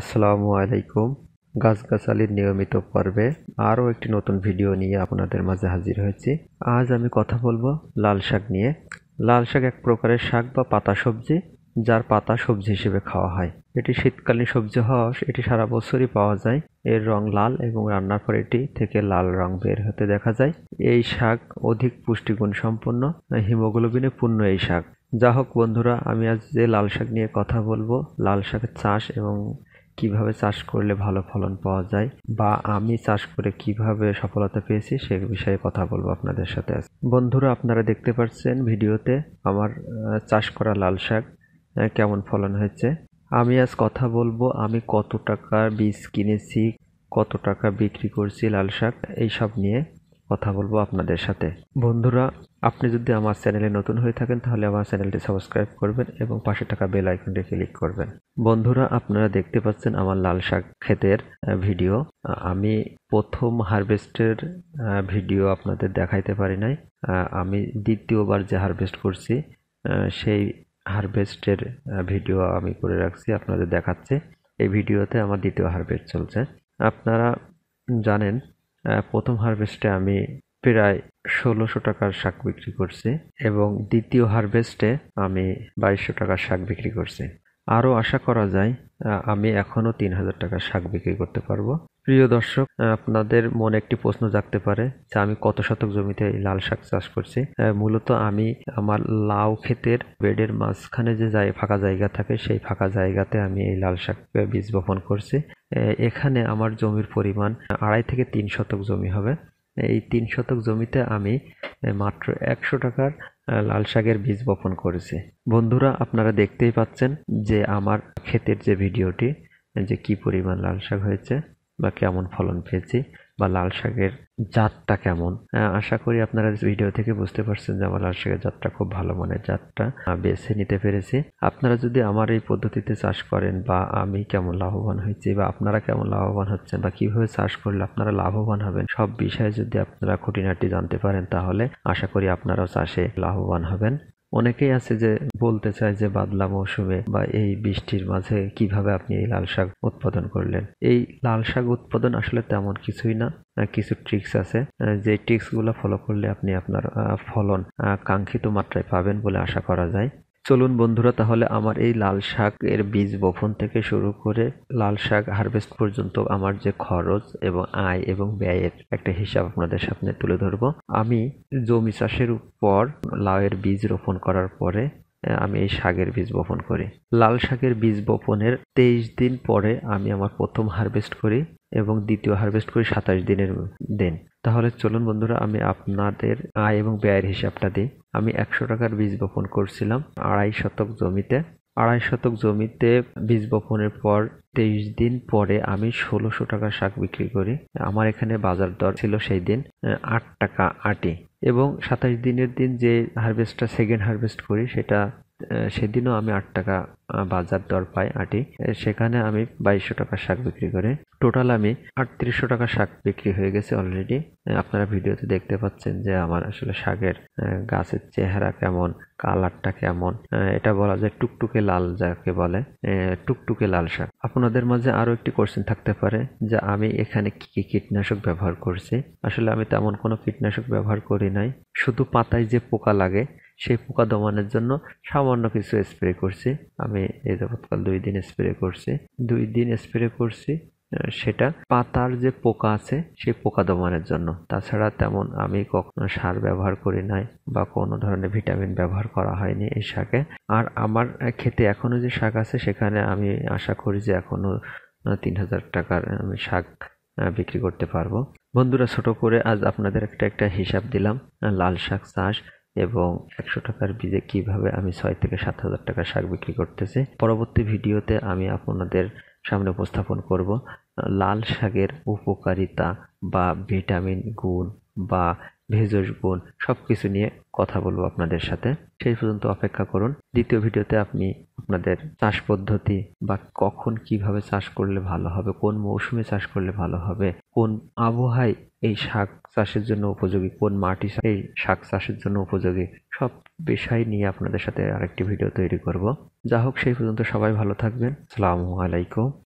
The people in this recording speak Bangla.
আসসালামু আলাইকুম গাছালির নিয়মিত পর্বে আরও একটি নতুন ভিডিও নিয়ে আপনাদের মাঝে হাজির হয়েছি আজ আমি কথা বলবো লাল শাক নিয়ে লাল শাক এক প্রকারের শাক বা পাতা সবজি যার পাতা সবজি হিসেবে খাওয়া হয় এটি শীতকালীন সবজি হওয়া এটি সারা বছরই পাওয়া যায় এর রং লাল এবং রান্নার পর এটি থেকে লাল রং বের হতে দেখা যায় এই শাক অধিক পুষ্টিগুণ সম্পন্ন হিমোগ্লোবিনে পূর্ণ এই শাক যা হোক বন্ধুরা আমি আজ যে লাল শাক নিয়ে কথা বলবো লাল শাকের চাষ এবং কিভাবে চাষ করলে ভালো ফলন পাওয়া যায় বা আমি চাষ করে কিভাবে সফলতা পেয়েছি সে বিষয়ে কথা বলবো আপনাদের সাথে বন্ধুরা আপনারা দেখতে পাচ্ছেন ভিডিওতে আমার চাষ করা লাল শাক কেমন ফলন হয়েছে আমি আজ কথা বলবো আমি কত টাকা বীজ কিনেছি কত টাকা বিক্রি করছি লাল শাক এইসব নিয়ে কথা বলবো আপনাদের সাথে বন্ধুরা আপনি যদি আমার চ্যানেলে নতুন হয়ে থাকেন তাহলে আমার চ্যানেলটি সাবস্ক্রাইব করবেন এবং পাশে থাকা বেল আইকনটি ক্লিক করবেন বন্ধুরা আপনারা দেখতে পাচ্ছেন আমার লাল শাক ক্ষেতের ভিডিও আমি প্রথম হারভেস্টের ভিডিও আপনাদের দেখাইতে পারি নাই আমি দ্বিতীয়বার যে হারভেস্ট করছি সেই হারভেস্টের ভিডিও আমি করে রাখছি আপনাদের দেখাচ্ছে এই ভিডিওতে আমার দ্বিতীয় হারভেস্ট চলছে আপনারা জানেন প্রথম হারভেস্টে আমি প্রায় ষোলোশো টাকার শাক বিক্রি করছি এবং দ্বিতীয় হারভেস্টে আমি বাইশশো টাকার শাক বিক্রি করছি আরও আশা করা যায় আমি এখনও তিন হাজার টাকার শাক বিক্রি করতে পারবো প্রিয় দর্শক আপনাদের মনে একটি প্রশ্ন জাগতে পারে যে আমি কত শতক জমিতে লাল শাক চাষ করছি মূলত আমি আমার লাউ ক্ষেতের বেডের মাঝখানে যে ফাঁকা জায়গা থাকে সেই ফাঁকা জায়গাতে আমি এই লাল শাক বীজ বপন করছি এখানে আমার জমির পরিমাণ আড়াই থেকে তিন শতক জমি হবে এই তিন শতক জমিতে আমি মাত্র একশো টাকার লাল শাকের বীজ বপন করেছি বন্ধুরা আপনারা দেখতেই পাচ্ছেন যে আমার ক্ষেতের যে ভিডিওটি যে কি পরিমাণ লাল শাক হয়েছে বা কেমন ফলন পেয়েছি বা লাল শাকের জাতটা কেমন আশা করি আপনারা ভিডিও থেকে বুঝতে পারছেন যে আমার লাল শাকের জাতটা খুব ভালো মানের জাতটা বেছে নিতে পেরেছি আপনারা যদি আমার এই পদ্ধতিতে চাষ করেন বা আমি কেমন লাভবান হয়েছি বা আপনারা কেমন লাভবান হচ্ছেন বা কিভাবে চাষ করলে আপনারা লাভবান হবেন সব বিষয়ে যদি আপনারা খুঁটিনাটি জানতে পারেন তাহলে আশা করি আপনারাও চাষে লাভবান হবেন অনেকেই আছে যে বলতে চায় যে বাদলা মৌসুমে বা এই বৃষ্টির মাঝে কিভাবে আপনি এই লাল শাক উৎপাদন করলেন এই লাল শাক উৎপাদন আসলে তেমন কিছুই না কিছু ট্রিক্স আছে যে ট্রিক্সগুলো ফলো করলে আপনি আপনার ফলন কাঙ্ক্ষিত মাত্রায় পাবেন বলে আশা করা যায় চলুন বন্ধুরা তাহলে আমার এই লাল শাক এর বীজ বপন থেকে শুরু করে লাল শাক হারভেস্ট পর্যন্ত আমার যে খরচ এবং আয় এবং ব্যয়ের একটা হিসাব আপনাদের সামনে তুলে ধরব আমি জমি চাষের পর এর বীজ রোপণ করার পরে আমি এই শাকের বীজ বপন করি লাল শাকের বীজ বপনের তেইশ দিন পরে আমি আমার প্রথম হারভেস্ট করি এবং দ্বিতীয় হারভেস্ট করি সাতাশ দিনের দিন তাহলে চলুন বন্ধুরা আমি আপনাদের আয় এবং ব্যয়ের হিসাবটা দিই আমি একশো টাকার বীজ বপন করছিলাম আড়াই শতক জমিতে আড়াই শতক জমিতে বীজ বপনের পর তেইশ দিন পরে আমি ষোলোশো টাকা শাক বিক্রি করি আমার এখানে বাজার দর ছিল সেই দিন আট টাকা আটি এবং সাতাশ দিনের দিন যে হারভেস্টটা সেকেন্ড হারভেস্ট করি সেটা সেদিনও আমি আট টাকা বাজার দর পাই আটি সেখানে আমি বাইশশো টাকার শাক বিক্রি করে টোটাল আমি আটত্রিশশো টাকার শাক বিক্রি হয়ে গেছে অলরেডি আপনারা ভিডিওতে দেখতে পাচ্ছেন যে আমার আসলে শাকের গাছের চেহারা কেমন কালারটা কেমন এটা বলা যায় টুকটুকে লাল যাকে বলে টুকটুকে লাল শাক আপনাদের মাঝে আরও একটি কোশ্চেন থাকতে পারে যে আমি এখানে কী কী কীটনাশক ব্যবহার করছি আসলে আমি তেমন কোনো কীটনাশক ব্যবহার করি নাই শুধু পাতায় যে পোকা লাগে সেই পোকা দমানোর জন্য সামান্য কিছু স্প্রে করছি আমি এই যাবৎকাল দুই দিন স্প্রে করছি দুই দিন স্প্রে করছি সেটা পাতার যে পোকা আছে সেই পোকা দমানের জন্য তাছাড়া তেমন আমি কখনো সার ব্যবহার করি নাই বা কোনো ধরনের ভিটামিন ব্যবহার করা হয়নি এই শাকে আর আমার খেতে এখনও যে শাক আছে সেখানে আমি আশা করি যে এখনও তিন হাজার টাকার আমি শাক বিক্রি করতে পারবো বন্ধুরা ছোট করে আজ আপনাদের একটা একটা হিসাব দিলাম লাল শাক চাষ এবং একশো টাকার বীজে কিভাবে আমি ছয় থেকে সাত হাজার টাকা শাক বিক্রি করতেছি পরবর্তী ভিডিওতে আমি আপনাদের সামনে উপস্থাপন করব লাল শাকের উপকারিতা বা ভিটামিন গুণ বা ভেষজ গুণ সব কিছু নিয়ে কথা বলবো আপনাদের সাথে সেই পর্যন্ত অপেক্ষা করুন দ্বিতীয় ভিডিওতে আপনি আপনাদের চাষ পদ্ধতি বা কখন কিভাবে চাষ করলে ভালো হবে কোন মৌসুমে চাষ করলে ভালো হবে কোন আবহাওয়ায় এই শাক চাষের জন্য উপযোগী কোন মাটি এই শাক চাষের জন্য উপযোগী সব বিষয় নিয়ে আপনাদের সাথে আরেকটি ভিডিও তৈরি করব যা হোক সেই পর্যন্ত সবাই ভালো থাকবেন সালামু আলাইকুম